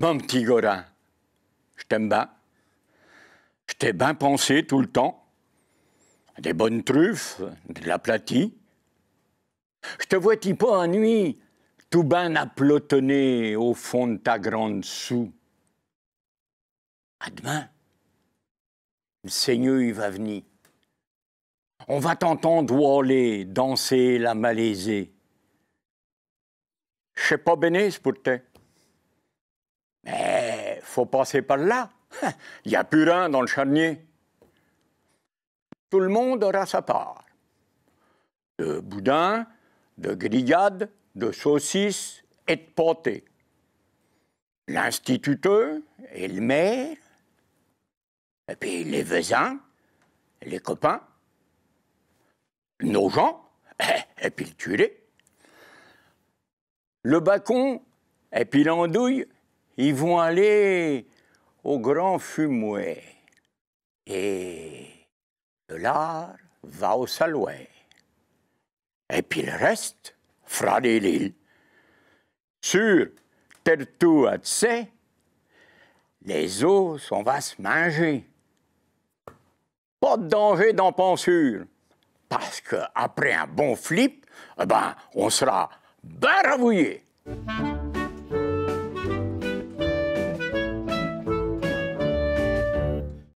Bon petit Gorin, je t'aime bien. Je t'ai bien pensé tout le temps. Des bonnes truffes, de l'aplatie Je te vois-tu pas en nuit, tout à aplotonné au fond de ta grande soue. À demain, le Seigneur il va venir. On va t'entendre waller, danser la malaisée. Je sais pas bénisse pour toi faut passer par là. Il n'y a plus rien dans le charnier. Tout le monde aura sa part. De boudin, de grillade, de saucisses et de pâté. L'instituteur et le maire, et puis les voisins, les copains, nos gens, et puis le curé. Le bacon, et puis l'andouille, ils vont aller au grand fumouet. Et le l'art va au salouet. Et puis le reste fera des lilles. Sur Tertou les os, on va se manger. Pas de danger d'en pensure. Parce qu'après un bon flip, eh ben, on sera bien